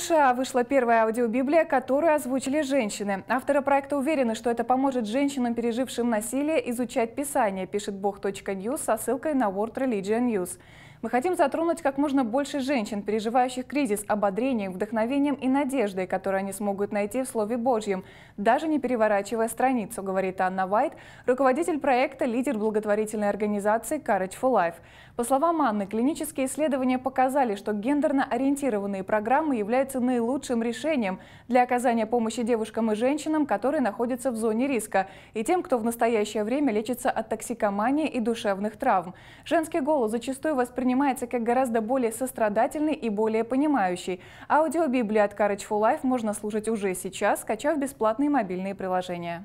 США вышла первая аудиобиблия, которую озвучили женщины. Авторы проекта уверены, что это поможет женщинам, пережившим насилие, изучать Писание, пишет бог.ньюс со ссылкой на World Religion News. Мы хотим затронуть как можно больше женщин, переживающих кризис, ободрением, вдохновением и надеждой, которые они смогут найти в Слове Божьем, даже не переворачивая страницу, говорит Анна Вайт, руководитель проекта, лидер благотворительной организации Courage for Life. По словам Анны, клинические исследования показали, что гендерно ориентированные программы являются наилучшим решением для оказания помощи девушкам и женщинам, которые находятся в зоне риска, и тем, кто в настоящее время лечится от токсикомании и душевных травм. Женский голос зачастую воспринимается воспринимается как гораздо более сострадательный и более понимающий. Аудиобиблию от Courage for Life можно слушать уже сейчас, скачав бесплатные мобильные приложения.